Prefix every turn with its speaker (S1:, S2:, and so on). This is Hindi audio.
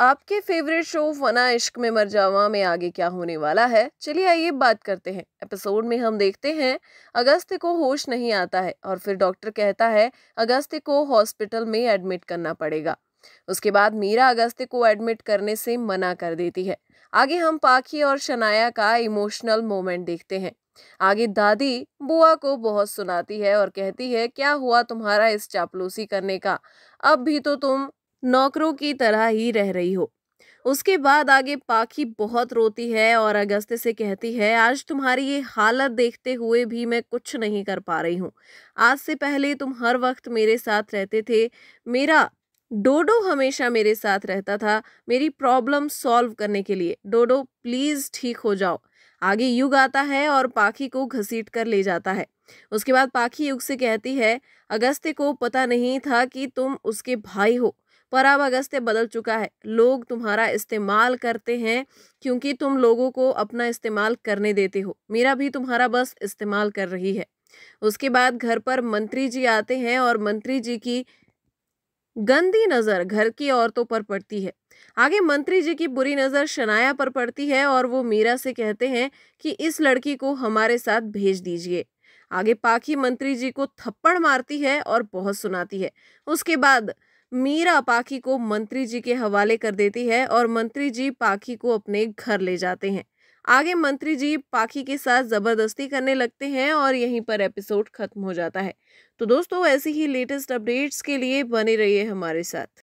S1: आपके फेवरेट शो फना इश्क में मर जावा में आगे क्या होने वाला है चलिए आइए बात करते हैं एपिसोड में हम देखते हैं अगस्त को होश नहीं आता है और फिर डॉक्टर कहता है अगस्त को हॉस्पिटल में एडमिट करना पड़ेगा उसके बाद मीरा अगस्त को एडमिट करने से मना कर देती है आगे हम पाखी और शनाया का इमोशनल मोमेंट देखते हैं आगे दादी बुआ को बहुत सुनाती है और कहती है क्या हुआ तुम्हारा इस चापलूसी करने का अब भी तो तुम नौकरों की तरह ही रह रही हो उसके बाद आगे पाखी बहुत रोती है और अगस्त्य से कहती है आज तुम्हारी ये हालत देखते हुए भी मैं कुछ नहीं कर पा रही हूँ आज से पहले तुम हर वक्त मेरे साथ रहते थे मेरा डोडो हमेशा मेरे साथ रहता था मेरी प्रॉब्लम सॉल्व करने के लिए डोडो प्लीज़ ठीक हो जाओ आगे युग आता है और पाखी को घसीट कर ले जाता है उसके बाद पाखी युग से कहती है अगस्त्य को पता नहीं था कि तुम उसके भाई हो अब अगस्त्य बदल चुका है लोग तुम्हारा इस्तेमाल करते हैं क्योंकि तुम लोगों को अपना इस्तेमाल करने देते हो मेरा भी तुम्हारा बस इस्तेमाल कर रही है उसके बाद घर पर मंत्री जी आते हैं और मंत्री जी की गंदी नज़र घर की औरतों पर पड़ती है आगे मंत्री जी की बुरी नज़र शनाया पर पड़ती है और वो मीरा से कहते हैं कि इस लड़की को हमारे साथ भेज दीजिए आगे पाखी मंत्री जी को थप्पड़ मारती है और बहुत सुनाती है उसके बाद मीरा पाखी को मंत्री जी के हवाले कर देती है और मंत्री जी पाखी को अपने घर ले जाते हैं आगे मंत्री जी पाखी के साथ ज़बरदस्ती करने लगते हैं और यहीं पर एपिसोड ख़त्म हो जाता है तो दोस्तों ऐसी ही लेटेस्ट अपडेट्स के लिए बने रहिए हमारे साथ